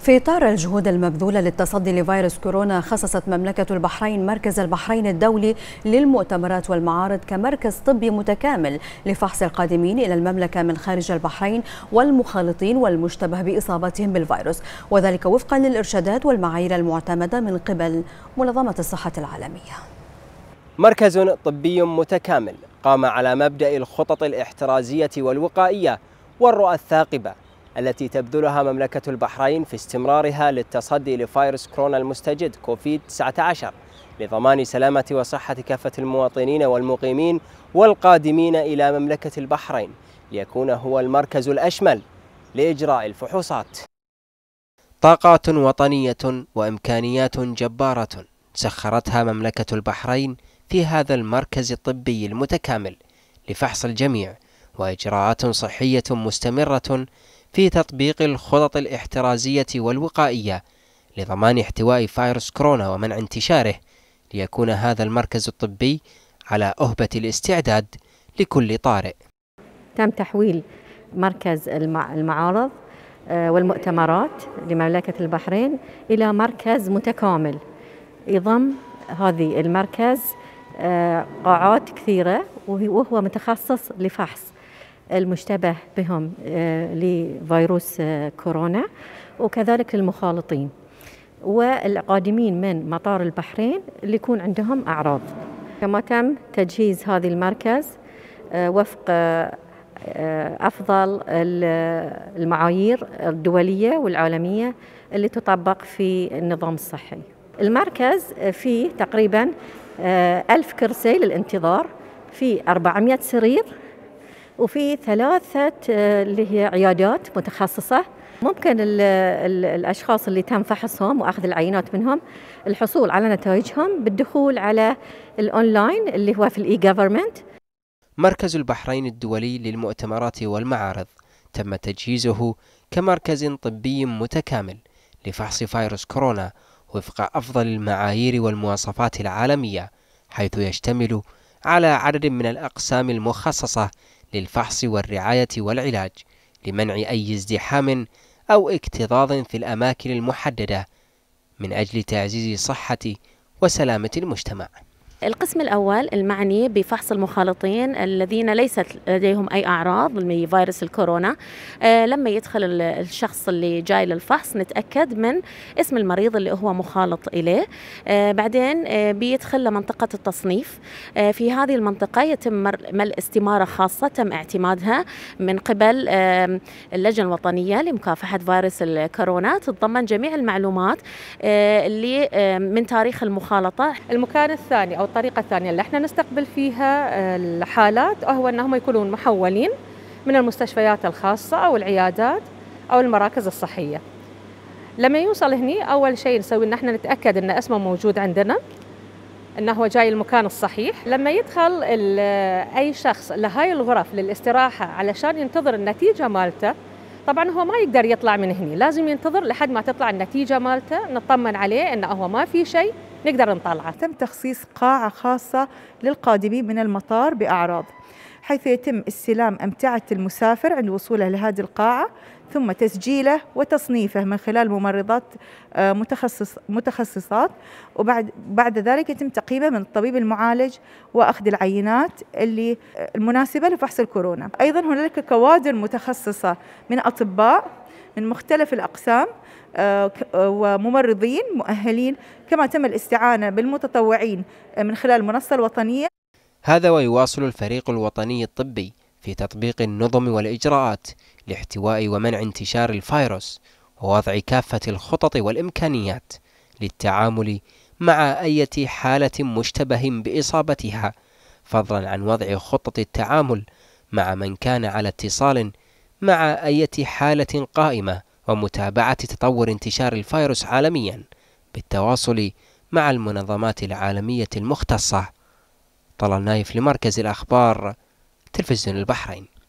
في إطار الجهود المبذولة للتصدي لفيروس كورونا خصصت مملكة البحرين مركز البحرين الدولي للمؤتمرات والمعارض كمركز طبي متكامل لفحص القادمين إلى المملكة من خارج البحرين والمخالطين والمشتبه بإصابتهم بالفيروس وذلك وفقا للإرشادات والمعايير المعتمدة من قبل منظمة الصحة العالمية مركز طبي متكامل قام على مبدأ الخطط الاحترازية والوقائية والرؤى الثاقبة التي تبذلها مملكة البحرين في استمرارها للتصدي لفيروس كورونا المستجد كوفيد 19 لضمان سلامة وصحة كافة المواطنين والمقيمين والقادمين إلى مملكة البحرين ليكون هو المركز الأشمل لإجراء الفحوصات طاقات وطنية وإمكانيات جبارة سخرتها مملكة البحرين في هذا المركز الطبي المتكامل لفحص الجميع وإجراءات صحية مستمرة في تطبيق الخطط الاحترازية والوقائية لضمان احتواء فيروس كورونا ومنع انتشاره ليكون هذا المركز الطبي على أهبة الاستعداد لكل طارئ تم تحويل مركز المعارض آه، والمؤتمرات لمملكة البحرين إلى مركز متكامل يضم هذه المركز آه، قاعات كثيرة وهو متخصص لفحص المشتبه بهم آه، لفيروس آه، كورونا وكذلك للمخالطين والقادمين من مطار البحرين اللي يكون عندهم أعراض كما تم تجهيز هذه المركز آه، وفق أفضل المعايير الدولية والعالمية اللي تطبق في النظام الصحي المركز فيه تقريبا ألف كرسي للانتظار في 400 سرير وفي ثلاثة آه، اللي هي عيادات متخصصة ممكن الـ الـ الأشخاص اللي تم فحصهم وأخذ العينات منهم الحصول على نتائجهم بالدخول على الأونلاين اللي هو في الإي جفرمنت مركز البحرين الدولي للمؤتمرات والمعارض تم تجهيزه كمركز طبي متكامل لفحص فيروس كورونا وفق أفضل المعايير والمواصفات العالمية حيث يشتمل على عدد من الأقسام المخصصة للفحص والرعاية والعلاج لمنع أي ازدحام أو اكتظاظ في الأماكن المحددة من أجل تعزيز صحة وسلامة المجتمع القسم الأول المعني بفحص المخالطين الذين ليست لديهم أي أعراض لفيروس الكورونا آه، لما يدخل الشخص اللي جاي للفحص نتأكد من اسم المريض اللي هو مخالط إليه آه، بعدين آه، بيدخل لمنطقة التصنيف في هذه المنطقة يتم ملء استمارة خاصة تم اعتمادها من قبل اللجنة الوطنية لمكافحة فيروس الكورونا تتضمن جميع المعلومات اللي من تاريخ المخالطة المكان الثاني أو الطريقه الثانيه اللي احنا نستقبل فيها آه، الحالات هو انهم يكونون محولين من المستشفيات الخاصه او العيادات او المراكز الصحيه لما يوصل هني اول شيء نسوي ان احنا نتاكد ان اسمه موجود عندنا انه هو جاي المكان الصحيح لما يدخل آه، اي شخص لهاي الغرف للاستراحه علشان ينتظر النتيجه مالته طبعا هو ما يقدر يطلع من هني لازم ينتظر لحد ما تطلع النتيجه مالته نطمن عليه انه هو ما في شيء نقدر نطلعه تم تخصيص قاعة خاصة للقادمين من المطار بأعراض حيث يتم استلام أمتعة المسافر عند وصوله لهذه القاعة ثم تسجيله وتصنيفه من خلال ممرضات آه، متخصص متخصصات وبعد بعد ذلك يتم تقييمه من الطبيب المعالج واخذ العينات اللي آه، المناسبه لفحص الكورونا، ايضا هنالك كوادر متخصصه من اطباء من مختلف الاقسام آه، آه، وممرضين مؤهلين كما تم الاستعانة بالمتطوعين من خلال المنصة الوطنية هذا ويواصل الفريق الوطني الطبي في تطبيق النظم والإجراءات لاحتواء ومنع انتشار الفيروس ووضع كافة الخطط والإمكانيات للتعامل مع أي حالة مشتبه بإصابتها فضلا عن وضع خطة التعامل مع من كان على اتصال مع أي حالة قائمة ومتابعة تطور انتشار الفيروس عالميا بالتواصل مع المنظمات العالمية المختصة طلال نايف لمركز الأخبار تلفزيون البحرين